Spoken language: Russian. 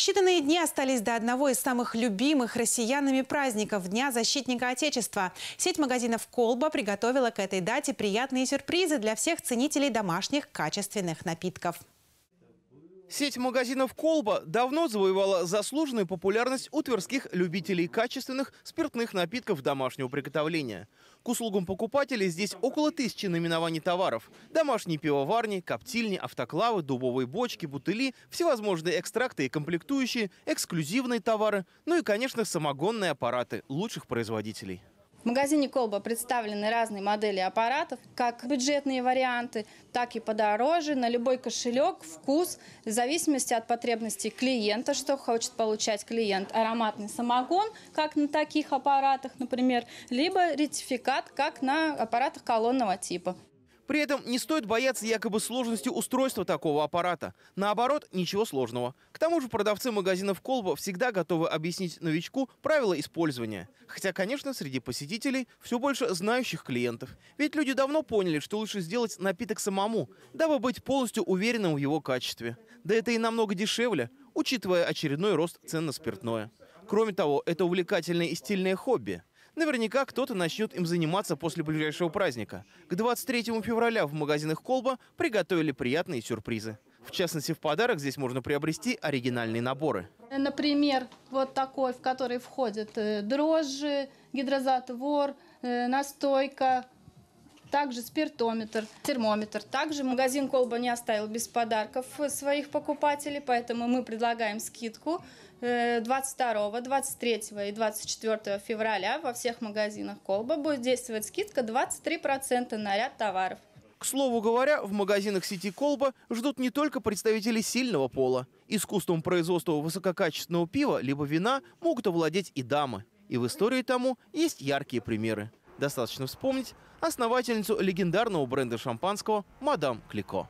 Считанные дни остались до одного из самых любимых россиянами праздников – Дня защитника Отечества. Сеть магазинов «Колба» приготовила к этой дате приятные сюрпризы для всех ценителей домашних качественных напитков. Сеть магазинов «Колба» давно завоевала заслуженную популярность у тверских любителей качественных спиртных напитков домашнего приготовления. К услугам покупателей здесь около тысячи наименований товаров. Домашние пивоварни, коптильни, автоклавы, дубовые бочки, бутыли, всевозможные экстракты и комплектующие, эксклюзивные товары, ну и, конечно, самогонные аппараты лучших производителей. В магазине «Колба» представлены разные модели аппаратов, как бюджетные варианты, так и подороже, на любой кошелек, вкус, в зависимости от потребностей клиента, что хочет получать клиент, ароматный самогон, как на таких аппаратах, например, либо ретификат, как на аппаратах колонного типа. При этом не стоит бояться якобы сложности устройства такого аппарата. Наоборот, ничего сложного. К тому же продавцы магазинов «Колба» всегда готовы объяснить новичку правила использования. Хотя, конечно, среди посетителей все больше знающих клиентов. Ведь люди давно поняли, что лучше сделать напиток самому, дабы быть полностью уверенным в его качестве. Да это и намного дешевле, учитывая очередной рост цен на спиртное. Кроме того, это увлекательное и стильное хобби – Наверняка кто-то начнет им заниматься после ближайшего праздника. К 23 февраля в магазинах «Колба» приготовили приятные сюрпризы. В частности, в подарок здесь можно приобрести оригинальные наборы. Например, вот такой, в который входят э, дрожжи, гидрозатвор, э, настойка, также спиртометр, термометр. Также магазин «Колба» не оставил без подарков своих покупателей, поэтому мы предлагаем скидку 22, э, 23 и 24 февраля во всех магазинах «Колба» будет действовать скидка 23% на ряд товаров. К слову говоря, в магазинах сети «Колба» ждут не только представители сильного пола. Искусством производства высококачественного пива либо вина могут овладеть и дамы. И в истории тому есть яркие примеры. Достаточно вспомнить основательницу легендарного бренда шампанского «Мадам Клико».